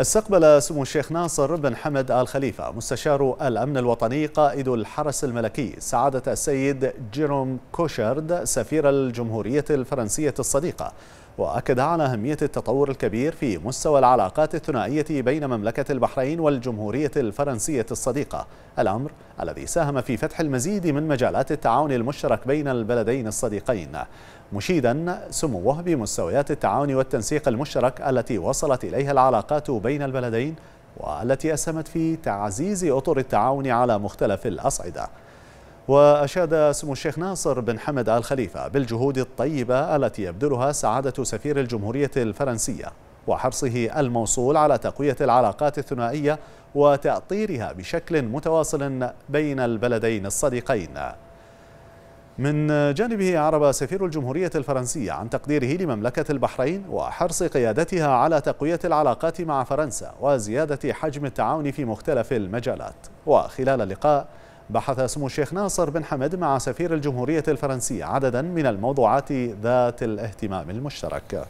استقبل سمو الشيخ ناصر بن حمد آل خليفة مستشار الأمن الوطني قائد الحرس الملكي سعادة السيد جيروم كوشارد سفير الجمهورية الفرنسية الصديقة وأكد على أهمية التطور الكبير في مستوى العلاقات الثنائية بين مملكة البحرين والجمهورية الفرنسية الصديقة الأمر الذي ساهم في فتح المزيد من مجالات التعاون المشترك بين البلدين الصديقين مشيدا سموه بمستويات التعاون والتنسيق المشترك التي وصلت إليها العلاقات بين البلدين والتي أسهمت في تعزيز أطر التعاون على مختلف الأصعدة وأشاد سمو الشيخ ناصر بن حمد آل خليفة بالجهود الطيبة التي يبذلها سعادة سفير الجمهورية الفرنسية وحرصه الموصول على تقوية العلاقات الثنائية وتأطيرها بشكل متواصل بين البلدين الصديقين من جانبه أعرب سفير الجمهورية الفرنسية عن تقديره لمملكة البحرين وحرص قيادتها على تقوية العلاقات مع فرنسا وزيادة حجم التعاون في مختلف المجالات وخلال اللقاء بحث سمو الشيخ ناصر بن حمد مع سفير الجمهورية الفرنسية عددا من الموضوعات ذات الاهتمام المشترك